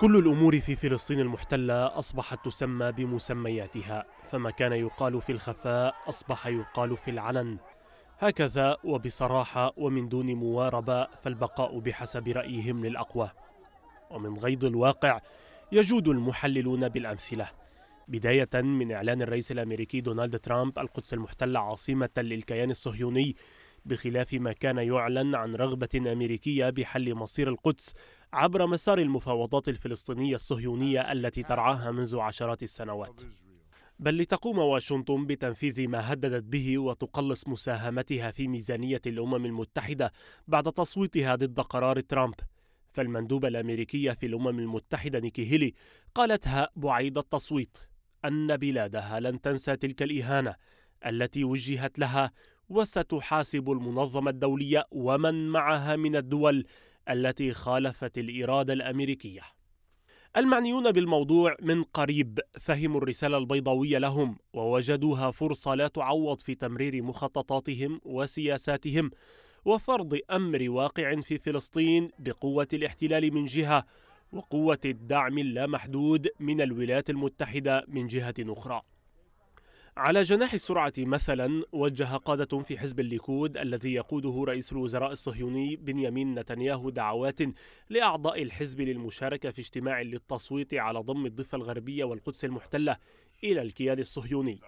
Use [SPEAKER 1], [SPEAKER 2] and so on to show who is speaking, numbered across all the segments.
[SPEAKER 1] كل الأمور في فلسطين المحتلة أصبحت تسمى بمسمياتها فما كان يقال في الخفاء أصبح يقال في العلن هكذا وبصراحة ومن دون مواربة فالبقاء بحسب رأيهم للأقوى ومن غيض الواقع يجود المحللون بالأمثلة بداية من إعلان الرئيس الأمريكي دونالد ترامب القدس المحتلة عاصمة للكيان الصهيوني بخلاف ما كان يعلن عن رغبة أمريكية بحل مصير القدس عبر مسار المفاوضات الفلسطينية الصهيونية التي ترعاها منذ عشرات السنوات بل لتقوم واشنطن بتنفيذ ما هددت به وتقلص مساهمتها في ميزانية الأمم المتحدة بعد تصويتها ضد قرار ترامب فالمندوبة الأمريكية في الأمم المتحدة نيكي هيلي قالتها بعيد التصويت أن بلادها لن تنسى تلك الإهانة التي وجهت لها وستحاسب المنظمة الدولية ومن معها من الدول التي خالفت الإرادة الأمريكية المعنيون بالموضوع من قريب فهموا الرسالة البيضاوية لهم ووجدوها فرصة لا تعوض في تمرير مخططاتهم وسياساتهم وفرض أمر واقع في فلسطين بقوة الاحتلال من جهة وقوة الدعم اللامحدود من الولايات المتحدة من جهة أخرى على جناح السرعة مثلا وجه قادة في حزب الليكود الذي يقوده رئيس الوزراء الصهيوني بنيامين نتنياهو دعوات لأعضاء الحزب للمشاركة في اجتماع للتصويت على ضم الضفة الغربية والقدس المحتلة إلى الكيان الصهيوني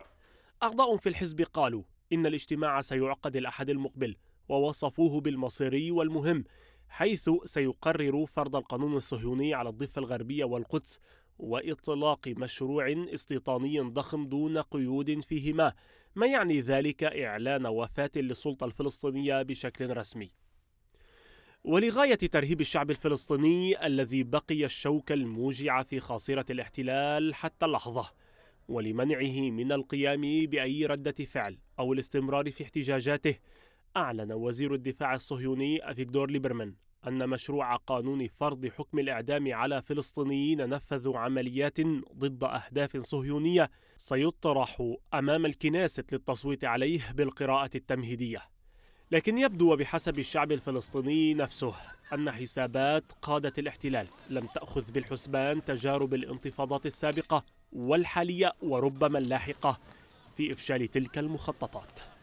[SPEAKER 1] أعضاء في الحزب قالوا إن الاجتماع سيعقد الأحد المقبل ووصفوه بالمصيري والمهم حيث سيقرر فرض القانون الصهيوني على الضفة الغربية والقدس وإطلاق مشروع استيطاني ضخم دون قيود فيهما ما يعني ذلك إعلان وفاة للسلطة الفلسطينية بشكل رسمي ولغاية ترهيب الشعب الفلسطيني الذي بقي الشوك الموجع في خاصرة الاحتلال حتى اللحظة ولمنعه من القيام بأي ردة فعل أو الاستمرار في احتجاجاته أعلن وزير الدفاع الصهيوني أفيكدور ليبرمان أن مشروع قانون فرض حكم الإعدام على فلسطينيين نفذوا عمليات ضد أهداف صهيونية سيطرح أمام الكنيست للتصويت عليه بالقراءة التمهيدية لكن يبدو وبحسب الشعب الفلسطيني نفسه أن حسابات قادة الاحتلال لم تأخذ بالحسبان تجارب الانتفاضات السابقة والحالية وربما اللاحقة في إفشال تلك المخططات